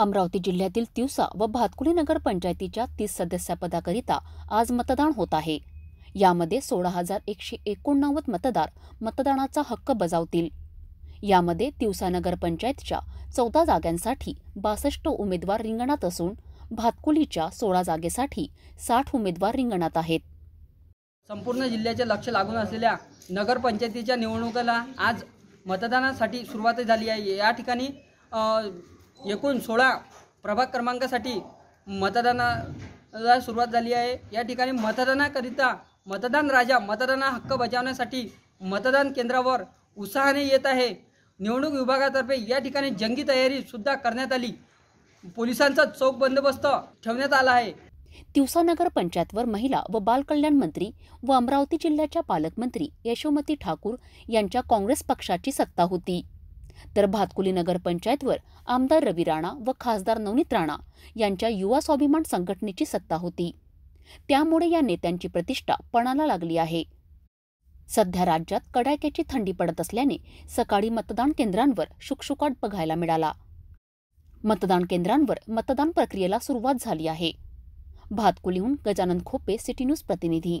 अमरावती जिल्ह्यातील तिवसा व भातकुली नगर पंचायतीच्या तीस सदस्यपदाकरिता आज मतदान होत आहे यामध्ये सोळा हजार एकशे एकोणनव्वद मतदार मतदानाचा हक्क बजावतील यामध्ये तिवसा पंचायतच्या चौदा जागांसाठी बासष्ट उमेदवार रिंगणात असून भातकुलीच्या सोळा जागेसाठी साठ उमेदवार रिंगणात आहेत संपूर्ण जिल्ह्याचे लक्ष लागून असलेल्या नगरपंचायतीच्या निवडणुकीला आज मतदानासाठी सुरुवात झाली आहे या ठिकाणी एकूण सोळा प्रभाग क्रमांकासाठी मतदानाला सुरुवात झाली आहे या ठिकाणी मतदानाकरिता मतदान राजा मतदाना हक्क बजावण्यासाठी मतदान केंद्रावर उत्साहाने येत आहे निवडणूक विभागातर्फे या ठिकाणी जंगी तयारीसुद्धा करण्यात आली पोलिसांचा चौक बंदोबस्त ठेवण्यात आला आहे तिवसा नगर पंचायतवर महिला व बालकल्याण मंत्री व अमरावती जिल्ह्याच्या पालकमंत्री यशोमती ठाकूर यांच्या काँग्रेस पक्षाची सत्ता होती तर भातकुली नगरपंचायतवर आमदार रवी राणा व खासदार नवनीत राणा यांच्या युवा स्वाभिमान संघटनेची सत्ता होती त्यामुळे या नेत्यांची प्रतिष्ठा पणाला लागली आहे सध्या राज्यात कडाक्याची थंडी पडत असल्याने सकाळी मतदान केंद्रांवर शुकशुकाट बघायला मिळाला मतदान केंद्रांवर मतदान प्रक्रियेला सुरुवात झाली आहे भातकुलीहून गजानन खोपे सिटी न्यूज प्रतिनिधी